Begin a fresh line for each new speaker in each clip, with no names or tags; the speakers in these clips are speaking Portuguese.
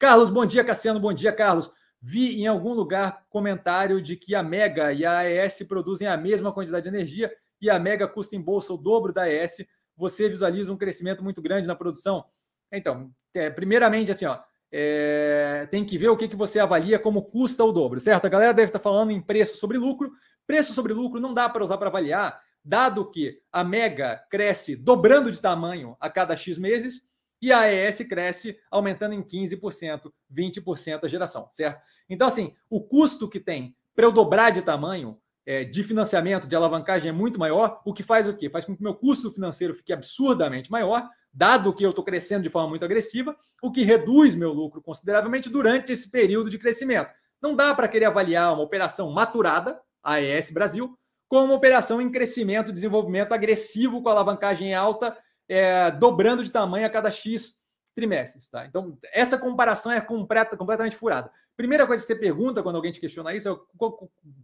Carlos, bom dia, Cassiano, bom dia, Carlos. Vi em algum lugar comentário de que a Mega e a AES produzem a mesma quantidade de energia e a Mega custa em bolsa o dobro da AES. Você visualiza um crescimento muito grande na produção? Então, é, primeiramente, assim, ó, é, tem que ver o que, que você avalia como custa o dobro, certo? A galera deve estar falando em preço sobre lucro. Preço sobre lucro não dá para usar para avaliar, dado que a Mega cresce dobrando de tamanho a cada X meses e a AES cresce aumentando em 15%, 20% a geração, certo? Então, assim, o custo que tem para eu dobrar de tamanho, é, de financiamento, de alavancagem é muito maior, o que faz o quê? Faz com que o meu custo financeiro fique absurdamente maior, dado que eu estou crescendo de forma muito agressiva, o que reduz meu lucro consideravelmente durante esse período de crescimento. Não dá para querer avaliar uma operação maturada, AES Brasil, como uma operação em crescimento, desenvolvimento agressivo, com alavancagem alta é, dobrando de tamanho a cada X trimestres. Tá? Então, essa comparação é completa, completamente furada. Primeira coisa que você pergunta quando alguém te questiona isso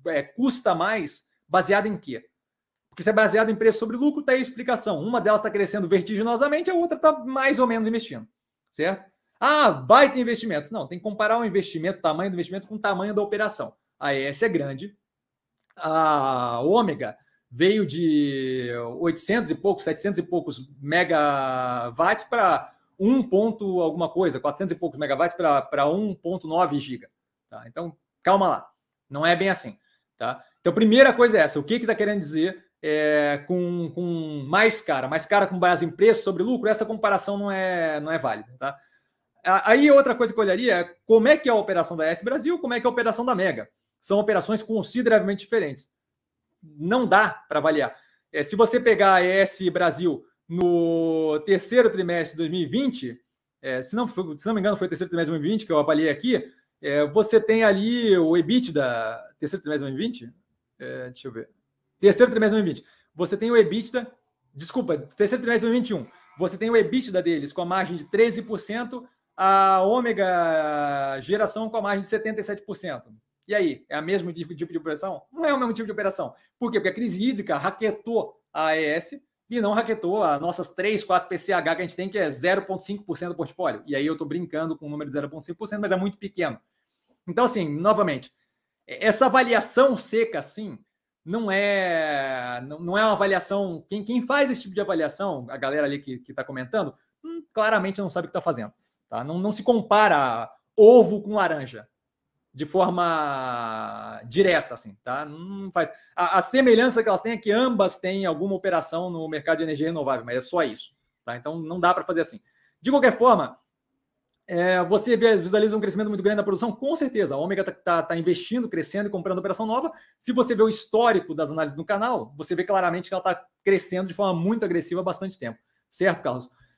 é, é custa mais baseado em quê? Porque se é baseado em preço sobre lucro, tem tá explicação. Uma delas está crescendo vertiginosamente, a outra está mais ou menos investindo, certo? Ah, vai ter investimento. Não, tem que comparar o investimento, o tamanho do investimento com o tamanho da operação. A S é grande, a ômega veio de 800 e poucos, 700 e poucos megawatts para 1 ponto alguma coisa, 400 e poucos megawatts para 1.9 giga. Tá? Então, calma lá, não é bem assim. Tá? Então, primeira coisa é essa, o que está que tá querendo dizer é, com, com mais cara? Mais cara com base em preço sobre lucro, essa comparação não é, não é válida. Tá? Aí, outra coisa que eu olharia é como é que é a operação da S Brasil, como é que é a operação da Mega. São operações consideravelmente diferentes não dá para avaliar. É, se você pegar a ES Brasil no terceiro trimestre de 2020, é, se, não, se não me engano, foi o terceiro trimestre de 2020 que eu avaliei aqui, é, você tem ali o EBIT da terceiro trimestre de 2020. É, deixa eu ver. Terceiro trimestre de 2020. Você tem o EBITDA. Desculpa, terceiro trimestre de 2021. Você tem o EBITDA deles com a margem de 13%, a Ômega geração com a margem de 77%. E aí, é o mesmo tipo de operação? Não é o mesmo tipo de operação. Por quê? Porque a crise hídrica raquetou a AES e não raquetou as nossas 3, 4 PCH que a gente tem, que é 0,5% do portfólio. E aí eu estou brincando com o número de 0,5%, mas é muito pequeno. Então, assim, novamente, essa avaliação seca, assim, não é não é uma avaliação. Quem, quem faz esse tipo de avaliação, a galera ali que está comentando, hum, claramente não sabe o que está fazendo. Tá? Não, não se compara ovo com laranja de forma direta, assim, tá? Não faz. A, a, semelhança que elas têm é que ambas têm alguma operação no mercado de energia renovável, mas é só isso, tá? Então não dá para fazer assim. De qualquer forma, é, você visualiza um crescimento muito grande da produção, com certeza. A Ômega está tá, tá investindo, crescendo e comprando operação nova. Se você vê o histórico das análises do canal, você vê claramente que ela está crescendo de forma muito agressiva há bastante tempo, certo, Carlos?